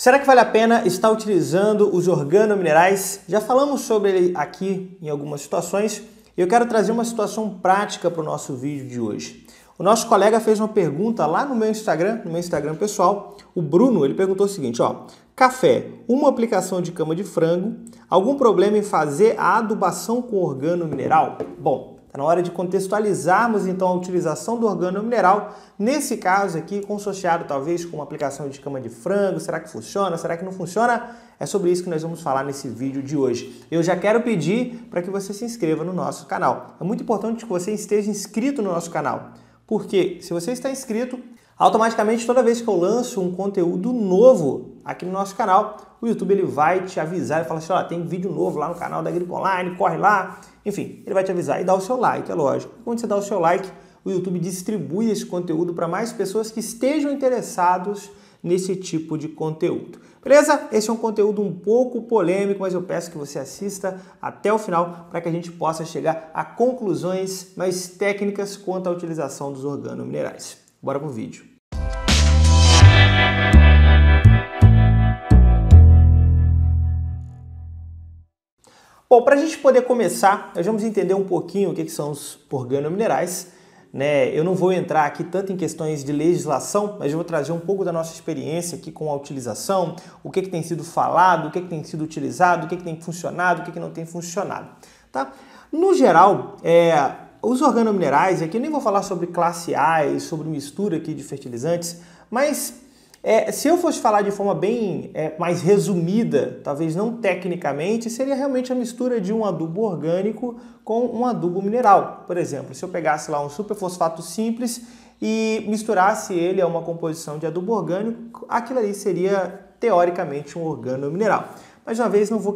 Será que vale a pena estar utilizando os organominerais? Já falamos sobre ele aqui em algumas situações e eu quero trazer uma situação prática para o nosso vídeo de hoje. O nosso colega fez uma pergunta lá no meu Instagram, no meu Instagram pessoal. O Bruno, ele perguntou o seguinte, ó: Café, uma aplicação de cama de frango, algum problema em fazer a adubação com organo mineral? Bom, Está na hora de contextualizarmos então a utilização do organo mineral, nesse caso aqui, consociado talvez com uma aplicação de cama de frango. Será que funciona? Será que não funciona? É sobre isso que nós vamos falar nesse vídeo de hoje. Eu já quero pedir para que você se inscreva no nosso canal. É muito importante que você esteja inscrito no nosso canal, porque se você está inscrito, automaticamente toda vez que eu lanço um conteúdo novo aqui no nosso canal, o YouTube ele vai te avisar e falar assim, ó, tem vídeo novo lá no canal da Agripa Online, corre lá. Enfim, ele vai te avisar e dar o seu like, é lógico. Quando você dá o seu like, o YouTube distribui esse conteúdo para mais pessoas que estejam interessados nesse tipo de conteúdo. Beleza? Esse é um conteúdo um pouco polêmico, mas eu peço que você assista até o final para que a gente possa chegar a conclusões mais técnicas quanto à utilização dos organominerais. Bora pro vídeo. Bom, para a gente poder começar, nós vamos entender um pouquinho o que, que são os organominerais. Né? Eu não vou entrar aqui tanto em questões de legislação, mas eu vou trazer um pouco da nossa experiência aqui com a utilização, o que, que tem sido falado, o que, que tem sido utilizado, o que, que tem funcionado, o que, que não tem funcionado. Tá? No geral, é, os organominerais, aqui eu nem vou falar sobre classe A e sobre mistura aqui de fertilizantes, mas é, se eu fosse falar de forma bem é, mais resumida, talvez não tecnicamente, seria realmente a mistura de um adubo orgânico com um adubo mineral. Por exemplo, se eu pegasse lá um superfosfato simples e misturasse ele a uma composição de adubo orgânico, aquilo ali seria teoricamente um organo mineral. Mais uma vez, não vou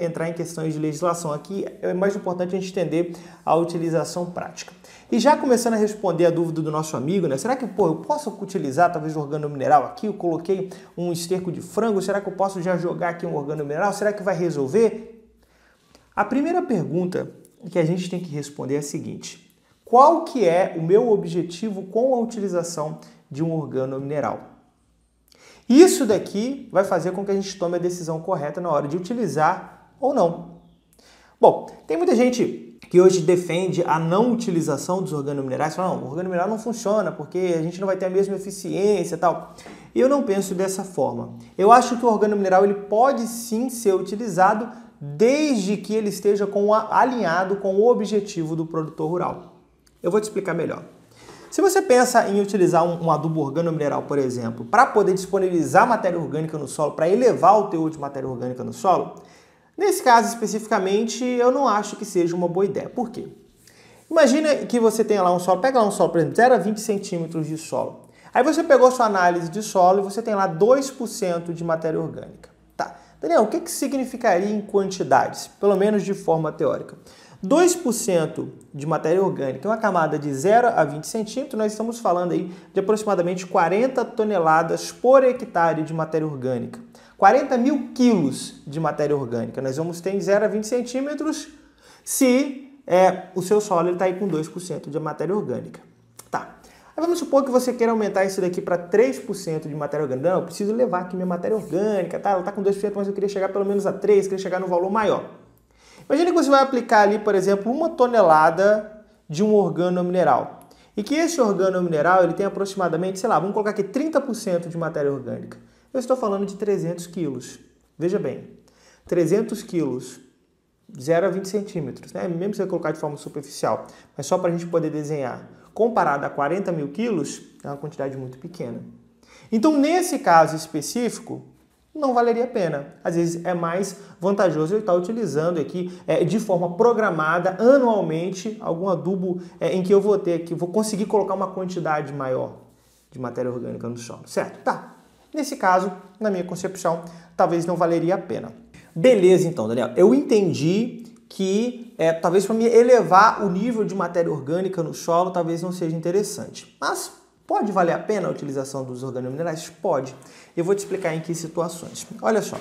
entrar em questões de legislação aqui, é mais importante a gente entender a utilização prática. E já começando a responder a dúvida do nosso amigo, né? Será que pô, eu posso utilizar talvez um organo mineral aqui? Eu coloquei um esterco de frango, será que eu posso já jogar aqui um organo mineral? Será que vai resolver? A primeira pergunta que a gente tem que responder é a seguinte: qual que é o meu objetivo com a utilização de um organo mineral? Isso daqui vai fazer com que a gente tome a decisão correta na hora de utilizar ou não. Bom, tem muita gente que hoje defende a não utilização dos organominerais, fala, não, o organomineral não funciona porque a gente não vai ter a mesma eficiência e tal. Eu não penso dessa forma. Eu acho que o organomineral ele pode sim ser utilizado desde que ele esteja com, alinhado com o objetivo do produtor rural. Eu vou te explicar melhor. Se você pensa em utilizar um, um adubo mineral, por exemplo, para poder disponibilizar matéria orgânica no solo, para elevar o teor de matéria orgânica no solo, nesse caso especificamente eu não acho que seja uma boa ideia. Por quê? Imagina que você tenha lá um solo, pega lá um solo, por exemplo, 0 a 20 centímetros de solo. Aí você pegou sua análise de solo e você tem lá 2% de matéria orgânica. Tá. Daniel, o que, que significaria em quantidades? Pelo menos de forma teórica. 2% de matéria orgânica, em uma camada de 0 a 20 centímetros, nós estamos falando aí de aproximadamente 40 toneladas por hectare de matéria orgânica. 40 mil quilos de matéria orgânica. Nós vamos ter em 0 a 20 centímetros se é, o seu solo está aí com 2% de matéria orgânica. Tá. Aí vamos supor que você queira aumentar isso daqui para 3% de matéria orgânica. Não, eu preciso levar aqui minha matéria orgânica, tá? Ela está com 2%, mas eu queria chegar pelo menos a 3%, queria chegar no valor maior. Imagina que você vai aplicar ali, por exemplo, uma tonelada de um organo-mineral E que esse mineral ele tem aproximadamente, sei lá, vamos colocar aqui 30% de matéria orgânica. Eu estou falando de 300 quilos. Veja bem, 300 quilos, 0 a 20 centímetros, né? mesmo se eu colocar de forma superficial, mas só para a gente poder desenhar. Comparado a 40 mil quilos, é uma quantidade muito pequena. Então, nesse caso específico, não valeria a pena. Às vezes é mais vantajoso eu estar utilizando aqui é, de forma programada, anualmente, algum adubo é, em que eu vou ter que vou conseguir colocar uma quantidade maior de matéria orgânica no solo, certo? Tá. Nesse caso, na minha concepção, talvez não valeria a pena. Beleza, então, Daniel. Eu entendi que é, talvez para me elevar o nível de matéria orgânica no solo, talvez não seja interessante. Mas Pode valer a pena a utilização dos organominerais? Pode. Eu vou te explicar em que situações. Olha só.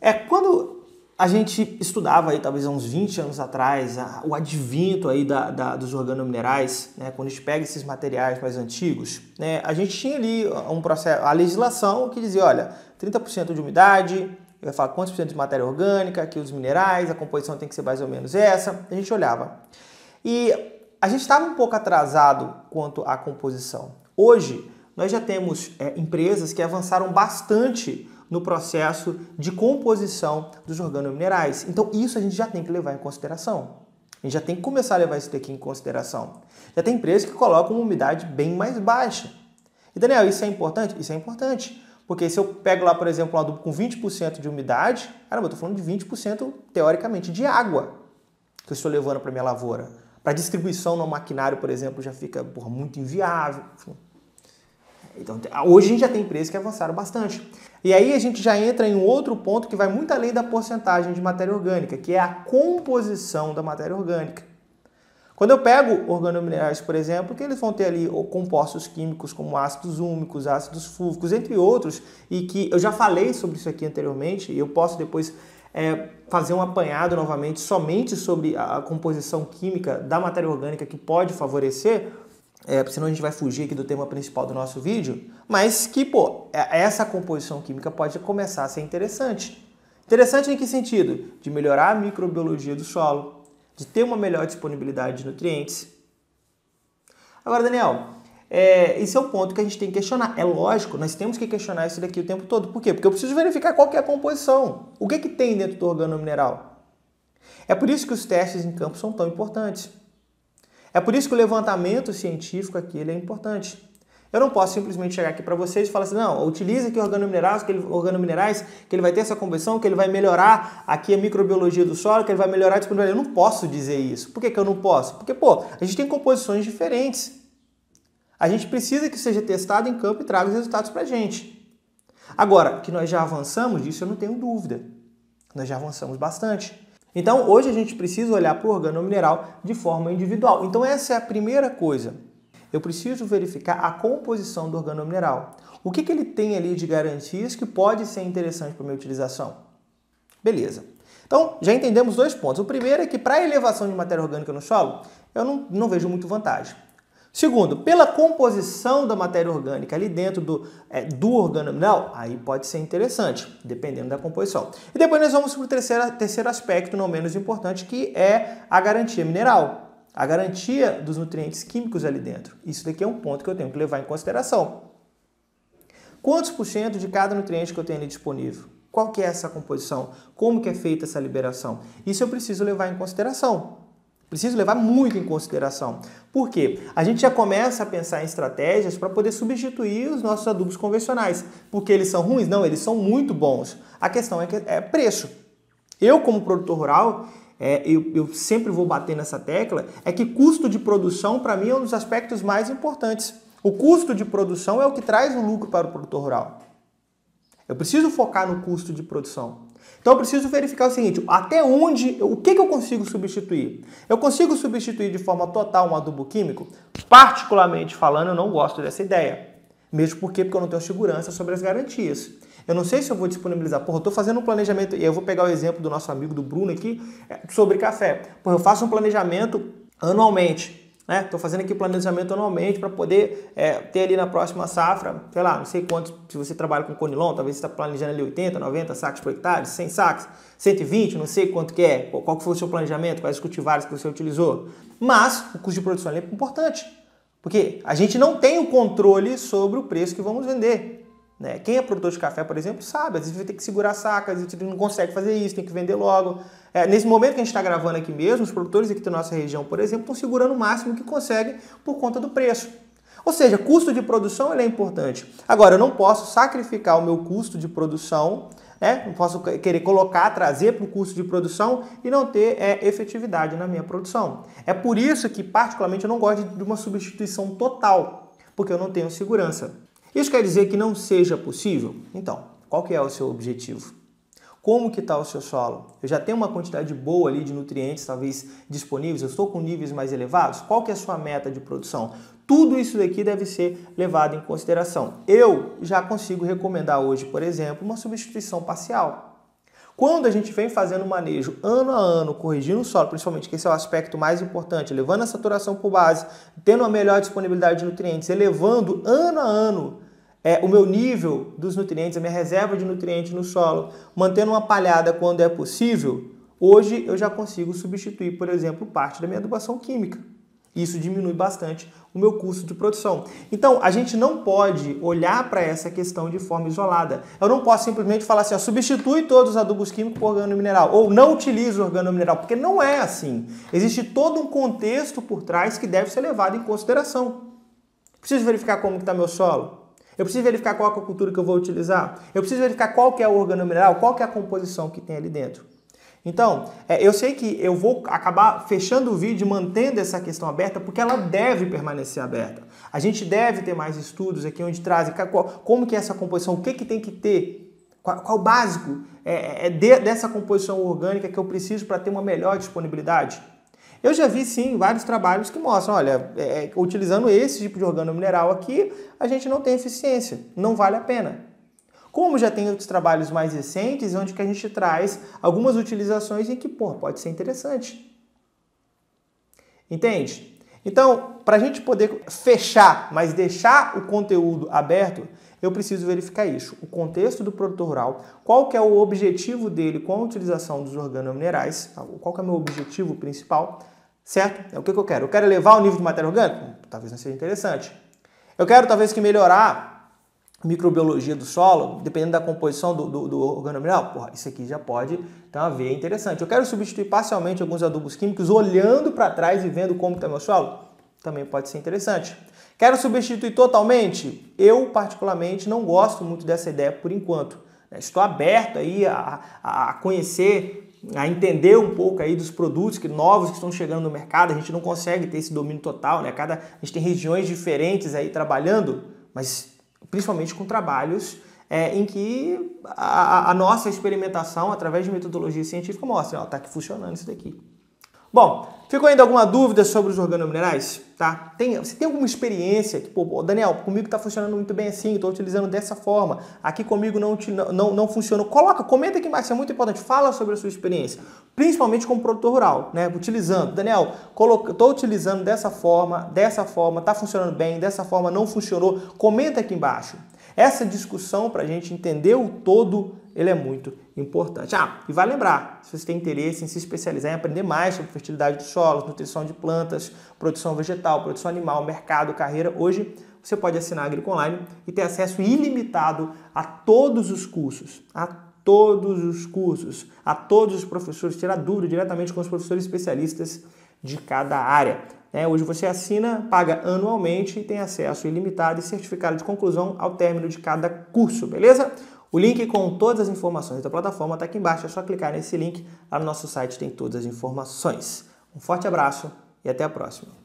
É quando a gente estudava aí, talvez há uns 20 anos atrás, a, o advento aí da, da, dos organominerais, né, quando a gente pega esses materiais mais antigos, né, a gente tinha ali um processo, a legislação que dizia, olha, 30% de umidade, eu ia falar quantos por cento de matéria orgânica, aqui os minerais, a composição tem que ser mais ou menos essa, a gente olhava. E a gente estava um pouco atrasado quanto à composição. Hoje, nós já temos é, empresas que avançaram bastante no processo de composição dos organominerais. Então, isso a gente já tem que levar em consideração. A gente já tem que começar a levar isso daqui em consideração. Já tem empresas que colocam uma umidade bem mais baixa. E Daniel, isso é importante? Isso é importante. Porque se eu pego lá, por exemplo, um adubo com 20% de umidade, caramba, eu estou falando de 20% teoricamente de água que eu estou levando para minha lavoura. Para distribuição no maquinário, por exemplo, já fica porra, muito inviável. Então, hoje a gente já tem empresas que avançaram bastante. E aí a gente já entra em um outro ponto que vai muito além da porcentagem de matéria orgânica, que é a composição da matéria orgânica. Quando eu pego organominerais, por exemplo, que eles vão ter ali compostos químicos como ácidos úmicos, ácidos fúvicos, entre outros, e que eu já falei sobre isso aqui anteriormente, e eu posso depois é, fazer um apanhado novamente somente sobre a composição química da matéria orgânica que pode favorecer, é, senão a gente vai fugir aqui do tema principal do nosso vídeo, mas que, pô, é, essa composição química pode começar a ser interessante. Interessante em que sentido? De melhorar a microbiologia do solo, de ter uma melhor disponibilidade de nutrientes. Agora, Daniel, é, esse é um ponto que a gente tem que questionar. É lógico, nós temos que questionar isso daqui o tempo todo. Por quê? Porque eu preciso verificar qual é a composição. O que, que tem dentro do organo mineral? É por isso que os testes em campo são tão importantes. É por isso que o levantamento científico aqui é importante. Eu não posso simplesmente chegar aqui para vocês e falar assim, não, utiliza aqui mineral, que, ele, minerais, que ele vai ter essa composição, que ele vai melhorar aqui a microbiologia do solo, que ele vai melhorar a disponibilidade. Eu não posso dizer isso. Por que, que eu não posso? Porque, pô, a gente tem composições diferentes. A gente precisa que seja testado em campo e traga os resultados para a gente. Agora, que nós já avançamos disso, eu não tenho dúvida. Nós já avançamos bastante. Então, hoje a gente precisa olhar para o organo-mineral de forma individual. Então, essa é a primeira coisa. Eu preciso verificar a composição do organo-mineral. O que, que ele tem ali de garantias que pode ser interessante para minha utilização? Beleza. Então, já entendemos dois pontos. O primeiro é que para elevação de matéria orgânica no solo, eu não, não vejo muito vantagem. Segundo, pela composição da matéria orgânica ali dentro do, é, do mineral aí pode ser interessante, dependendo da composição. E depois nós vamos para o terceiro, terceiro aspecto, não menos importante, que é a garantia mineral. A garantia dos nutrientes químicos ali dentro. Isso daqui é um ponto que eu tenho que levar em consideração. Quantos por cento de cada nutriente que eu tenho ali disponível? Qual que é essa composição? Como que é feita essa liberação? Isso eu preciso levar em consideração. Preciso levar muito em consideração. Por quê? A gente já começa a pensar em estratégias para poder substituir os nossos adubos convencionais. Porque eles são ruins? Não, eles são muito bons. A questão é, que é preço. Eu, como produtor rural, é, eu, eu, sempre vou bater nessa tecla, é que custo de produção, para mim, é um dos aspectos mais importantes. O custo de produção é o que traz o lucro para o produtor rural. Eu preciso focar no custo de produção. Então eu preciso verificar o seguinte, até onde, o que, que eu consigo substituir? Eu consigo substituir de forma total um adubo químico? Particularmente falando, eu não gosto dessa ideia. Mesmo porque, porque eu não tenho segurança sobre as garantias. Eu não sei se eu vou disponibilizar. Porra, eu estou fazendo um planejamento, e eu vou pegar o exemplo do nosso amigo do Bruno aqui, é, sobre café. Porra, eu faço um planejamento anualmente Estou né? fazendo aqui o planejamento anualmente para poder é, ter ali na próxima safra, sei lá, não sei quantos, se você trabalha com conilon, talvez você está planejando ali 80, 90 sacos por hectare, 100 sacos, 120, não sei quanto que é, qual que foi o seu planejamento, quais cultivares que você utilizou. Mas o custo de produção é importante, porque a gente não tem o controle sobre o preço que vamos vender. Né? Quem é produtor de café, por exemplo, sabe, às vezes vai ter que segurar saca, às vezes não consegue fazer isso, tem que vender logo. É, nesse momento que a gente está gravando aqui mesmo, os produtores aqui da nossa região, por exemplo, estão segurando o máximo que conseguem por conta do preço. Ou seja, custo de produção ele é importante. Agora, eu não posso sacrificar o meu custo de produção, né? não posso querer colocar, trazer para o custo de produção e não ter é, efetividade na minha produção. É por isso que, particularmente, eu não gosto de uma substituição total, porque eu não tenho segurança. Isso quer dizer que não seja possível? Então, qual que é o seu objetivo? Como que está o seu solo? Eu já tenho uma quantidade boa ali de nutrientes, talvez disponíveis. Eu estou com níveis mais elevados. Qual que é a sua meta de produção? Tudo isso daqui deve ser levado em consideração. Eu já consigo recomendar hoje, por exemplo, uma substituição parcial. Quando a gente vem fazendo manejo ano a ano, corrigindo o solo, principalmente que esse é o aspecto mais importante, levando a saturação por base, tendo a melhor disponibilidade de nutrientes, elevando ano a ano é, o meu nível dos nutrientes, a minha reserva de nutrientes no solo, mantendo uma palhada quando é possível, hoje eu já consigo substituir, por exemplo, parte da minha adubação química. Isso diminui bastante o meu custo de produção. Então, a gente não pode olhar para essa questão de forma isolada. Eu não posso simplesmente falar assim, ó, substitui todos os adubos químicos por organo-mineral ou não utilize organo-mineral, porque não é assim. Existe todo um contexto por trás que deve ser levado em consideração. Preciso verificar como está meu solo. Eu preciso verificar qual é a cultura que eu vou utilizar. Eu preciso verificar qual que é o organo mineral, qual que é a composição que tem ali dentro. Então, é, eu sei que eu vou acabar fechando o vídeo, mantendo essa questão aberta, porque ela deve permanecer aberta. A gente deve ter mais estudos aqui onde trazem como que é essa composição, o que, que tem que ter, qual, qual básico é, é, é de, dessa composição orgânica que eu preciso para ter uma melhor disponibilidade. Eu já vi sim vários trabalhos que mostram, olha, é, é, utilizando esse tipo de organo mineral aqui, a gente não tem eficiência, não vale a pena. Como já tem outros trabalhos mais recentes, onde que a gente traz algumas utilizações em que, pô, pode ser interessante. Entende? Então, para a gente poder fechar, mas deixar o conteúdo aberto, eu preciso verificar isso. O contexto do produtor rural, qual que é o objetivo dele com a utilização dos organominerais, tá? qual que é o meu objetivo principal, Certo? É o que, que eu quero. Eu quero elevar o nível de matéria orgânica? Hum, talvez não seja interessante. Eu quero talvez que melhorar a microbiologia do solo, dependendo da composição do, do, do mineral Porra, isso aqui já pode ter uma veia interessante. Eu quero substituir parcialmente alguns adubos químicos olhando para trás e vendo como está meu solo. Também pode ser interessante. Quero substituir totalmente? Eu, particularmente, não gosto muito dessa ideia por enquanto. Né? Estou aberto aí a, a conhecer a entender um pouco aí dos produtos que, novos que estão chegando no mercado. A gente não consegue ter esse domínio total, né? Cada, a gente tem regiões diferentes aí trabalhando, mas principalmente com trabalhos é, em que a, a, nossa experimentação através de metodologia científica mostra, ó, tá aqui funcionando isso daqui. Bom, Ficou ainda alguma dúvida sobre os organominerais? Tá? Tem, você tem alguma experiência que, pô, Daniel, comigo está funcionando muito bem assim, estou utilizando dessa forma, aqui comigo não, não, não funcionou. Coloca, comenta aqui embaixo, é muito importante. Fala sobre a sua experiência, principalmente como produtor rural, né? Utilizando. Daniel, estou utilizando dessa forma, dessa forma, está funcionando bem, dessa forma não funcionou. Comenta aqui embaixo. Essa discussão para a gente entender o todo ele é muito importante. Ah, e vai lembrar, se você tem interesse em se especializar em aprender mais sobre fertilidade de solos, nutrição de plantas, produção vegetal, produção animal, mercado, carreira, hoje você pode assinar a Agrico Online e ter acesso ilimitado a todos os cursos, a todos os cursos, a todos os professores, tirar dúvida diretamente com os professores especialistas de cada área. É, hoje você assina, paga anualmente e tem acesso ilimitado e certificado de conclusão ao término de cada curso, beleza? O link com todas as informações da plataforma está aqui embaixo, é só clicar nesse link. Lá no nosso site tem todas as informações. Um forte abraço e até a próxima.